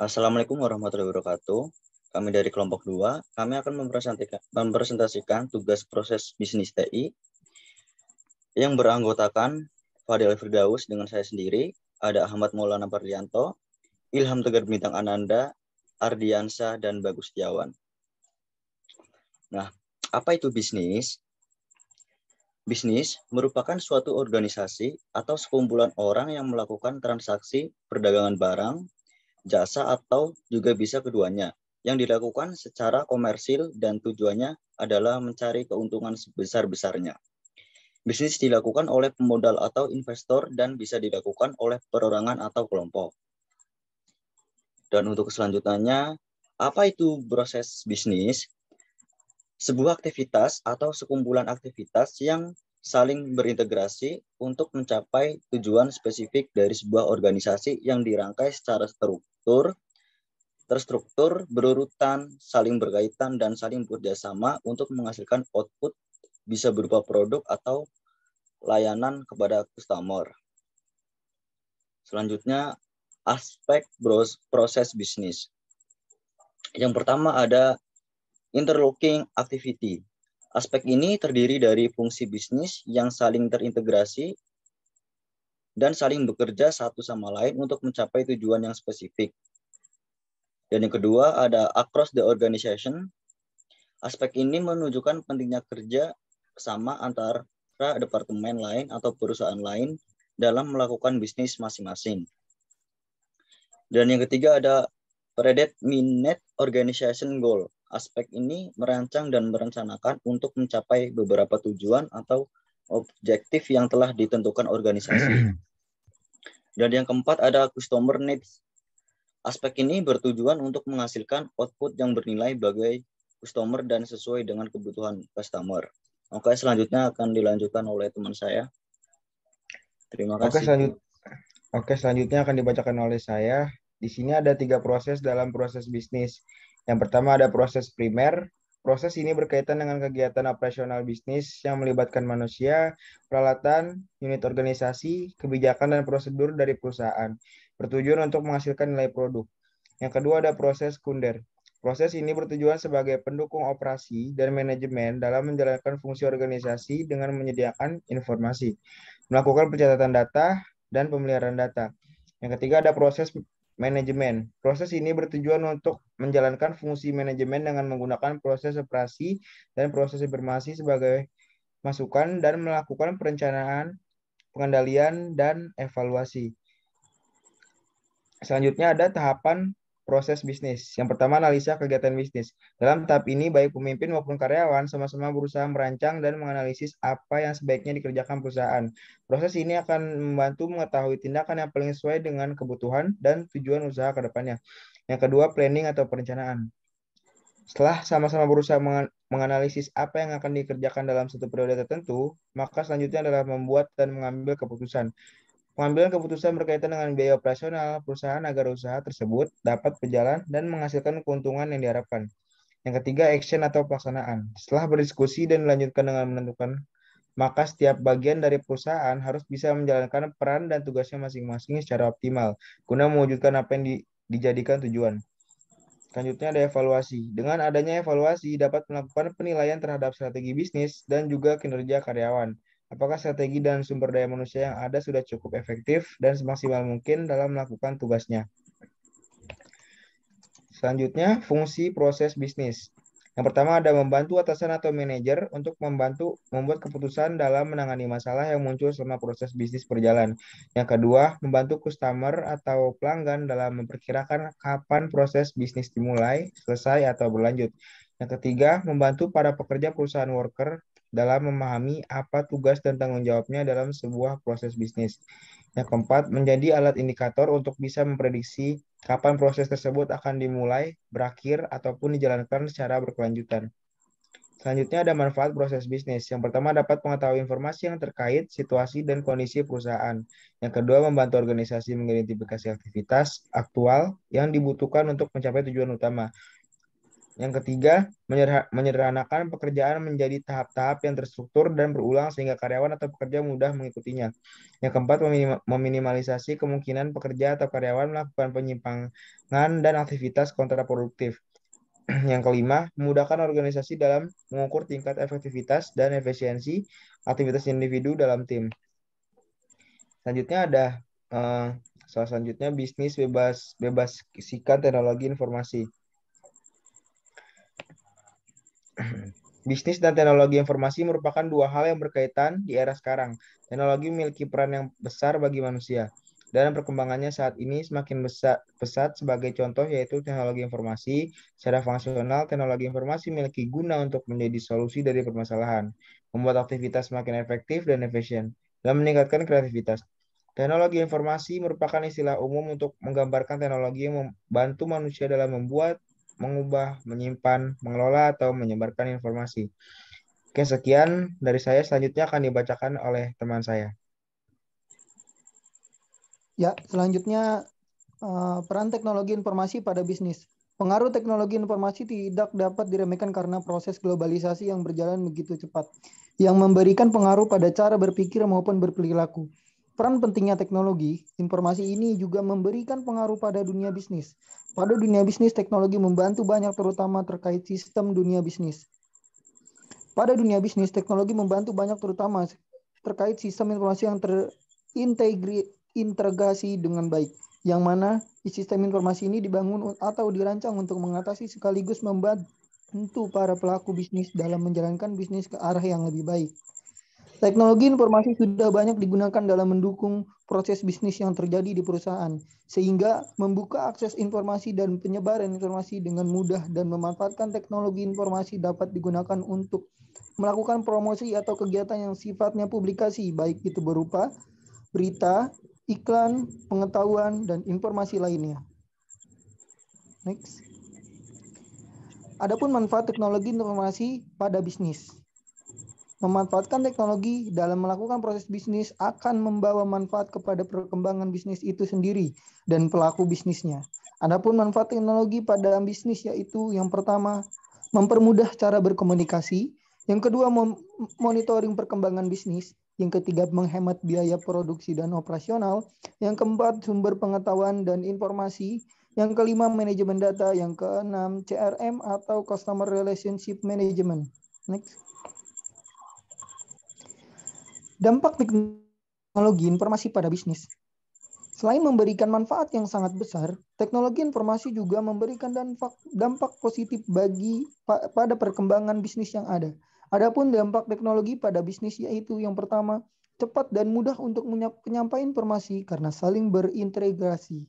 Assalamualaikum warahmatullahi wabarakatuh. Kami dari kelompok 2, kami akan mempresentasikan, tugas proses bisnis TI yang beranggotakan Fadil Firdaus dengan saya sendiri, ada Ahmad Maulana Pardianto, Ilham Tegar Bintang Ananda, Ardiansa, dan Bagus Tiawan. Nah, apa itu bisnis? Bisnis merupakan suatu organisasi atau sekumpulan orang yang melakukan transaksi perdagangan barang, jasa atau juga bisa keduanya yang dilakukan secara komersil dan tujuannya adalah mencari keuntungan sebesar-besarnya. Bisnis dilakukan oleh pemodal atau investor dan bisa dilakukan oleh perorangan atau kelompok. Dan untuk selanjutnya, apa itu proses bisnis? Sebuah aktivitas atau sekumpulan aktivitas yang saling berintegrasi untuk mencapai tujuan spesifik dari sebuah organisasi yang dirangkai secara struktur, terstruktur, berurutan, saling berkaitan, dan saling bekerjasama untuk menghasilkan output bisa berupa produk atau layanan kepada customer. Selanjutnya, aspek proses bisnis. Yang pertama ada interlocking activity Aspek ini terdiri dari fungsi bisnis yang saling terintegrasi dan saling bekerja satu sama lain untuk mencapai tujuan yang spesifik. Dan yang kedua ada across the organization. Aspek ini menunjukkan pentingnya kerja sama antara departemen lain atau perusahaan lain dalam melakukan bisnis masing-masing. Dan yang ketiga ada predetermined minute organization goal aspek ini merancang dan merencanakan untuk mencapai beberapa tujuan atau objektif yang telah ditentukan organisasi. Dan yang keempat ada customer needs. Aspek ini bertujuan untuk menghasilkan output yang bernilai bagi customer dan sesuai dengan kebutuhan customer. Oke, selanjutnya akan dilanjutkan oleh teman saya. Terima kasih. Oke, selanjut Oke, selanjutnya akan dibacakan oleh saya. Di sini ada tiga proses dalam proses bisnis, yang pertama ada proses primer. Proses ini berkaitan dengan kegiatan operasional bisnis yang melibatkan manusia, peralatan, unit organisasi, kebijakan, dan prosedur dari perusahaan, bertujuan untuk menghasilkan nilai produk. Yang kedua ada proses kunder. Proses ini bertujuan sebagai pendukung operasi dan manajemen dalam menjalankan fungsi organisasi dengan menyediakan informasi, melakukan pencatatan data, dan pemeliharaan data. Yang ketiga ada proses manajemen. Proses ini bertujuan untuk menjalankan fungsi manajemen dengan menggunakan proses operasi dan proses informasi sebagai masukan dan melakukan perencanaan, pengendalian, dan evaluasi. Selanjutnya ada tahapan proses bisnis. Yang pertama, analisa kegiatan bisnis. Dalam tahap ini, baik pemimpin maupun karyawan sama-sama berusaha merancang dan menganalisis apa yang sebaiknya dikerjakan perusahaan. Proses ini akan membantu mengetahui tindakan yang paling sesuai dengan kebutuhan dan tujuan usaha ke depannya. Yang kedua, planning atau perencanaan. Setelah sama-sama berusaha menganalisis apa yang akan dikerjakan dalam satu periode tertentu, maka selanjutnya adalah membuat dan mengambil keputusan. Pengambilan keputusan berkaitan dengan biaya operasional perusahaan agar usaha tersebut dapat berjalan dan menghasilkan keuntungan yang diharapkan. Yang ketiga, action atau pelaksanaan. Setelah berdiskusi dan dilanjutkan dengan menentukan, maka setiap bagian dari perusahaan harus bisa menjalankan peran dan tugasnya masing-masing secara optimal, guna mewujudkan apa yang di, dijadikan tujuan. Selanjutnya ada evaluasi. Dengan adanya evaluasi dapat melakukan penilaian terhadap strategi bisnis dan juga kinerja karyawan. Apakah strategi dan sumber daya manusia yang ada sudah cukup efektif dan semaksimal mungkin dalam melakukan tugasnya? Selanjutnya, fungsi proses bisnis. Yang pertama ada membantu atasan atau manajer untuk membantu membuat keputusan dalam menangani masalah yang muncul selama proses bisnis berjalan. Yang kedua, membantu customer atau pelanggan dalam memperkirakan kapan proses bisnis dimulai, selesai, atau berlanjut. Yang ketiga, membantu para pekerja perusahaan worker dalam memahami apa tugas dan tanggung jawabnya dalam sebuah proses bisnis. Yang keempat, menjadi alat indikator untuk bisa memprediksi kapan proses tersebut akan dimulai, berakhir, ataupun dijalankan secara berkelanjutan. Selanjutnya ada manfaat proses bisnis. Yang pertama dapat mengetahui informasi yang terkait situasi dan kondisi perusahaan. Yang kedua membantu organisasi mengidentifikasi aktivitas aktual yang dibutuhkan untuk mencapai tujuan utama. Yang ketiga, menyederhanakan pekerjaan menjadi tahap-tahap yang terstruktur dan berulang sehingga karyawan atau pekerja mudah mengikutinya. Yang keempat, meminimalisasi kemungkinan pekerja atau karyawan melakukan penyimpangan dan aktivitas kontraproduktif. Yang kelima, memudahkan organisasi dalam mengukur tingkat efektivitas dan efisiensi aktivitas individu dalam tim. Selanjutnya ada uh, salah selanjutnya bisnis bebas bebas sikat teknologi informasi. Bisnis dan teknologi informasi merupakan dua hal yang berkaitan di era sekarang. Teknologi memiliki peran yang besar bagi manusia. Dan perkembangannya saat ini semakin besar, pesat sebagai contoh yaitu teknologi informasi. Secara fungsional, teknologi informasi memiliki guna untuk menjadi solusi dari permasalahan, membuat aktivitas semakin efektif dan efisien, dan meningkatkan kreativitas. Teknologi informasi merupakan istilah umum untuk menggambarkan teknologi yang membantu manusia dalam membuat, mengubah, menyimpan, mengelola, atau menyebarkan informasi. Oke, sekian dari saya. Selanjutnya akan dibacakan oleh teman saya. Ya, selanjutnya eh, peran teknologi informasi pada bisnis. Pengaruh teknologi informasi tidak dapat diremehkan karena proses globalisasi yang berjalan begitu cepat, yang memberikan pengaruh pada cara berpikir maupun berperilaku. Peran pentingnya teknologi, informasi ini juga memberikan pengaruh pada dunia bisnis. Pada dunia bisnis, teknologi membantu banyak terutama terkait sistem dunia bisnis. Pada dunia bisnis, teknologi membantu banyak terutama terkait sistem informasi yang terintegrasi dengan baik, yang mana sistem informasi ini dibangun atau dirancang untuk mengatasi sekaligus membantu para pelaku bisnis dalam menjalankan bisnis ke arah yang lebih baik. Teknologi informasi sudah banyak digunakan dalam mendukung proses bisnis yang terjadi di perusahaan, sehingga membuka akses informasi dan penyebaran informasi dengan mudah dan memanfaatkan teknologi informasi dapat digunakan untuk melakukan promosi atau kegiatan yang sifatnya publikasi, baik itu berupa berita, iklan, pengetahuan, dan informasi lainnya. Next. Adapun manfaat teknologi informasi pada bisnis. Memanfaatkan teknologi dalam melakukan proses bisnis akan membawa manfaat kepada perkembangan bisnis itu sendiri dan pelaku bisnisnya. Adapun manfaat teknologi pada bisnis yaitu yang pertama, mempermudah cara berkomunikasi, yang kedua monitoring perkembangan bisnis, yang ketiga menghemat biaya produksi dan operasional, yang keempat sumber pengetahuan dan informasi, yang kelima manajemen data, yang keenam CRM atau customer relationship management. Next. Dampak teknologi informasi pada bisnis. Selain memberikan manfaat yang sangat besar, teknologi informasi juga memberikan dampak, dampak positif bagi pada perkembangan bisnis yang ada. Adapun dampak teknologi pada bisnis yaitu yang pertama, cepat dan mudah untuk menyampaikan informasi karena saling berintegrasi.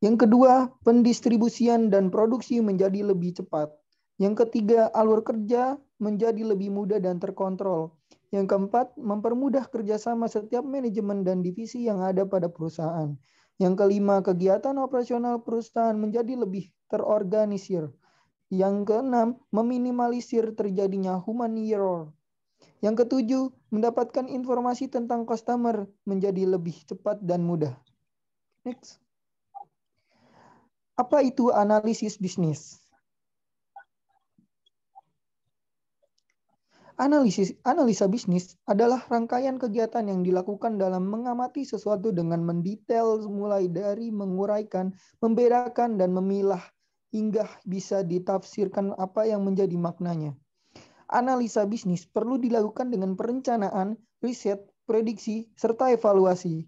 Yang kedua, pendistribusian dan produksi menjadi lebih cepat. Yang ketiga, alur kerja menjadi lebih mudah dan terkontrol. Yang keempat, mempermudah kerjasama setiap manajemen dan divisi yang ada pada perusahaan. Yang kelima, kegiatan operasional perusahaan menjadi lebih terorganisir. Yang keenam, meminimalisir terjadinya human error. Yang ketujuh, mendapatkan informasi tentang customer menjadi lebih cepat dan mudah. Next. Apa itu analisis bisnis? Analisis analisa bisnis adalah rangkaian kegiatan yang dilakukan dalam mengamati sesuatu dengan mendetail mulai dari menguraikan, membedakan dan memilah hingga bisa ditafsirkan apa yang menjadi maknanya. Analisa bisnis perlu dilakukan dengan perencanaan, riset, prediksi serta evaluasi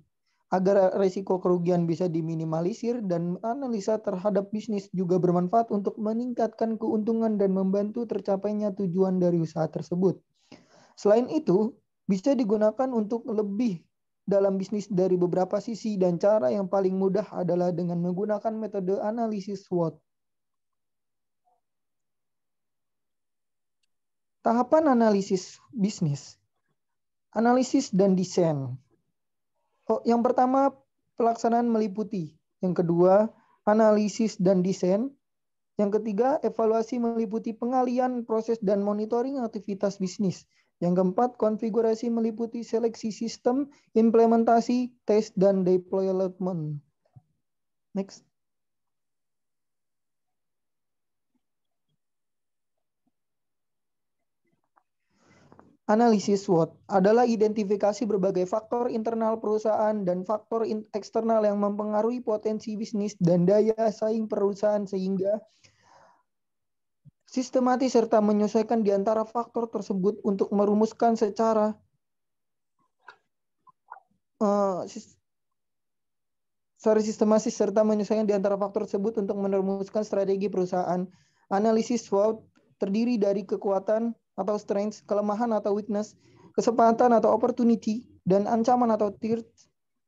agar risiko kerugian bisa diminimalisir dan analisa terhadap bisnis juga bermanfaat untuk meningkatkan keuntungan dan membantu tercapainya tujuan dari usaha tersebut. Selain itu, bisa digunakan untuk lebih dalam bisnis dari beberapa sisi dan cara yang paling mudah adalah dengan menggunakan metode analisis SWOT. Tahapan analisis bisnis, analisis dan desain Oh, yang pertama pelaksanaan meliputi, yang kedua analisis dan desain, yang ketiga evaluasi meliputi pengalian proses dan monitoring aktivitas bisnis. Yang keempat, konfigurasi meliputi seleksi sistem, implementasi, tes, dan deployment. Next. Analisis SWOT adalah identifikasi berbagai faktor internal perusahaan dan faktor eksternal yang mempengaruhi potensi bisnis dan daya saing perusahaan sehingga sistematis serta menyesuaikan di antara faktor tersebut untuk merumuskan secara uh, sorry sistematis serta menyesuaikan di antara faktor tersebut untuk merumuskan strategi perusahaan. Analisis SWOT terdiri dari kekuatan, atau strength, kelemahan atau weakness, kesempatan atau opportunity, dan ancaman atau threat.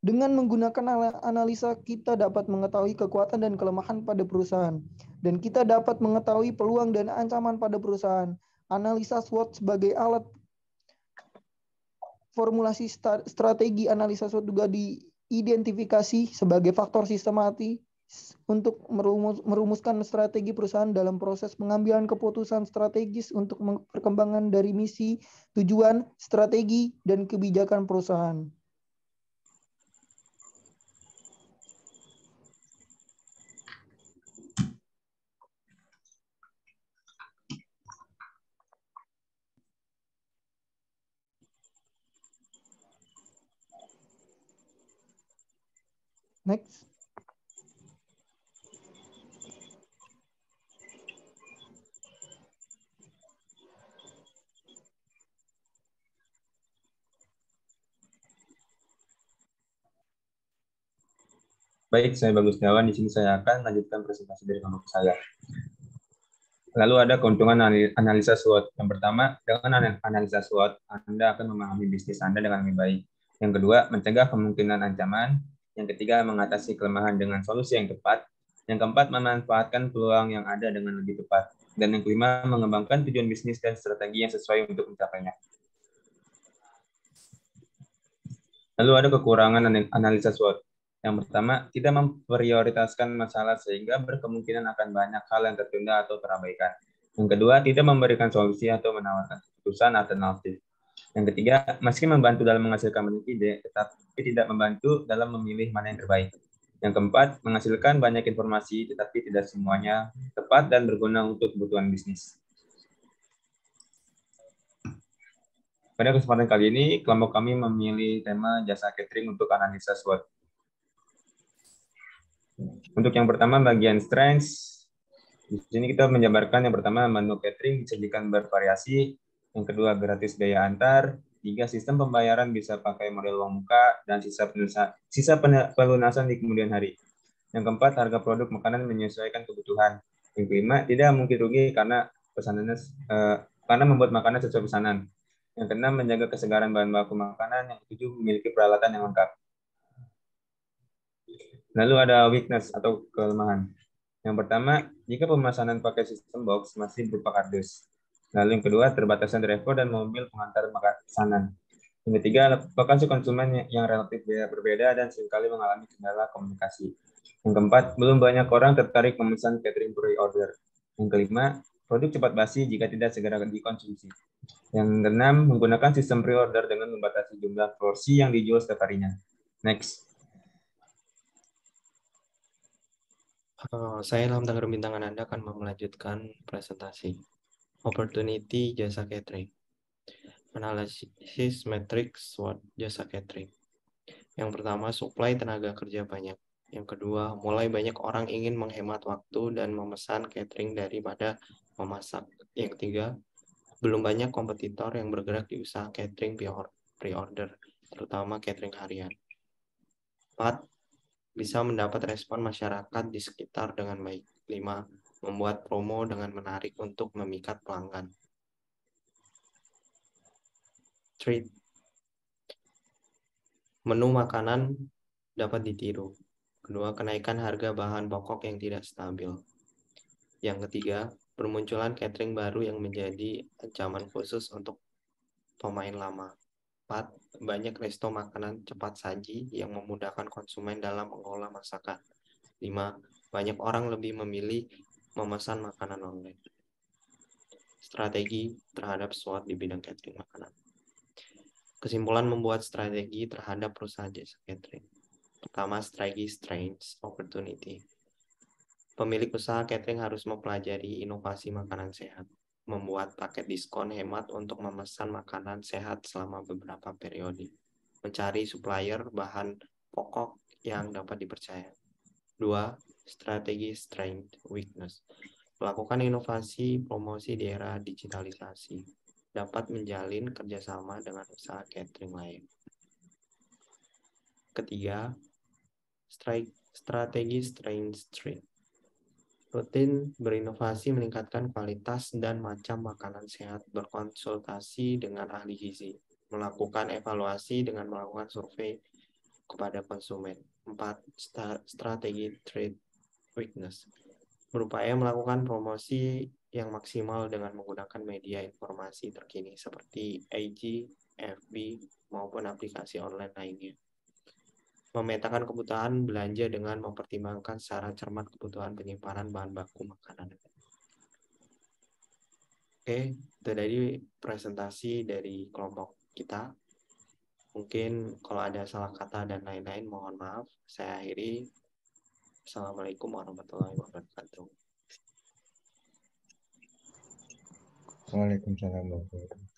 Dengan menggunakan analisa, kita dapat mengetahui kekuatan dan kelemahan pada perusahaan. Dan kita dapat mengetahui peluang dan ancaman pada perusahaan. Analisa SWOT sebagai alat formulasi strategi analisa SWOT juga diidentifikasi sebagai faktor sistematis untuk merumus, merumuskan strategi perusahaan dalam proses pengambilan keputusan strategis untuk perkembangan dari misi, tujuan, strategi, dan kebijakan perusahaan. Next. Baik, saya Bagus Jawan. Di sini saya akan lanjutkan presentasi dari kelompok saya. Lalu ada keuntungan analisa SWOT. Yang pertama, dengan analisa SWOT, Anda akan memahami bisnis Anda dengan lebih baik. Yang kedua, mencegah kemungkinan ancaman. Yang ketiga, mengatasi kelemahan dengan solusi yang tepat. Yang keempat, memanfaatkan peluang yang ada dengan lebih tepat. Dan yang kelima, mengembangkan tujuan bisnis dan strategi yang sesuai untuk mencapainya. Lalu ada kekurangan analisa SWOT. Yang pertama, tidak memprioritaskan masalah sehingga berkemungkinan akan banyak hal yang tertunda atau terabaikan. Yang kedua, tidak memberikan solusi atau menawarkan keputusan alternatif. Yang ketiga, meski membantu dalam menghasilkan banyak ide, tetapi tidak membantu dalam memilih mana yang terbaik. Yang keempat, menghasilkan banyak informasi, tetapi tidak semuanya tepat dan berguna untuk kebutuhan bisnis. Pada kesempatan kali ini, kelompok kami memilih tema jasa catering untuk analisa SWOT. Untuk yang pertama bagian strengths, di sini kita menjabarkan yang pertama menu catering disajikan bervariasi, yang kedua gratis biaya antar, tiga sistem pembayaran bisa pakai model uang muka dan sisa penusa, sisa pelunasan di kemudian hari. Yang keempat harga produk makanan menyesuaikan kebutuhan. Yang kelima tidak mungkin rugi karena pesanannya eh, karena membuat makanan sesuai pesanan. Yang keenam menjaga kesegaran bahan baku makanan. Yang ketujuh memiliki peralatan yang lengkap. Lalu ada weakness atau kelemahan. Yang pertama, jika pemesanan pakai sistem box masih berupa kardus. Lalu yang kedua, terbatasan driver dan mobil pengantar pesanan. Yang ketiga, lokasi konsumen yang relatif berbeda dan seringkali mengalami kendala komunikasi. Yang keempat, belum banyak orang tertarik memesan catering pre-order. Yang kelima, produk cepat basi jika tidak segera dikonsumsi. Yang keenam, menggunakan sistem pre-order dengan membatasi jumlah porsi yang dijual setiap harinya. Next, Eh, saya Ilham Tangerang Bintangan Anda akan melanjutkan presentasi Opportunity Jasa Catering Analisis Matrix SWOT Jasa Catering Yang pertama, supply tenaga kerja banyak Yang kedua, mulai banyak orang ingin menghemat waktu dan memesan catering daripada memasak Yang ketiga, belum banyak kompetitor yang bergerak di usaha catering pre-order, terutama catering harian. 4 bisa mendapat respon masyarakat di sekitar dengan baik. 5. Membuat promo dengan menarik untuk memikat pelanggan. Treat. Menu makanan dapat ditiru. Kedua, kenaikan harga bahan pokok yang tidak stabil. Yang ketiga, permunculan catering baru yang menjadi ancaman khusus untuk pemain lama cepat, banyak resto makanan cepat saji yang memudahkan konsumen dalam mengolah masakan. 5. Banyak orang lebih memilih memesan makanan online. Strategi terhadap SWOT di bidang catering makanan. Kesimpulan membuat strategi terhadap perusahaan jasa catering. Pertama, strategi strengths opportunity. Pemilik usaha catering harus mempelajari inovasi makanan sehat membuat paket diskon hemat untuk memesan makanan sehat selama beberapa periode, mencari supplier bahan pokok yang dapat dipercaya. Dua, Strategi strength weakness. Melakukan inovasi promosi di era digitalisasi dapat menjalin kerjasama dengan usaha catering lain. Ketiga, strategi strength strength rutin berinovasi meningkatkan kualitas dan macam makanan sehat, berkonsultasi dengan ahli gizi, melakukan evaluasi dengan melakukan survei kepada konsumen. empat Strategi trade weakness berupaya melakukan promosi yang maksimal dengan menggunakan media informasi terkini seperti IG, FB, maupun aplikasi online lainnya memetakan kebutuhan belanja dengan mempertimbangkan secara cermat kebutuhan penyimpanan bahan baku makanan. Oke, itu dari presentasi dari kelompok kita. Mungkin kalau ada salah kata dan lain-lain, mohon maaf. Saya akhiri. Assalamualaikum warahmatullahi wabarakatuh. Waalaikumsalam warahmatullahi wabarakatuh.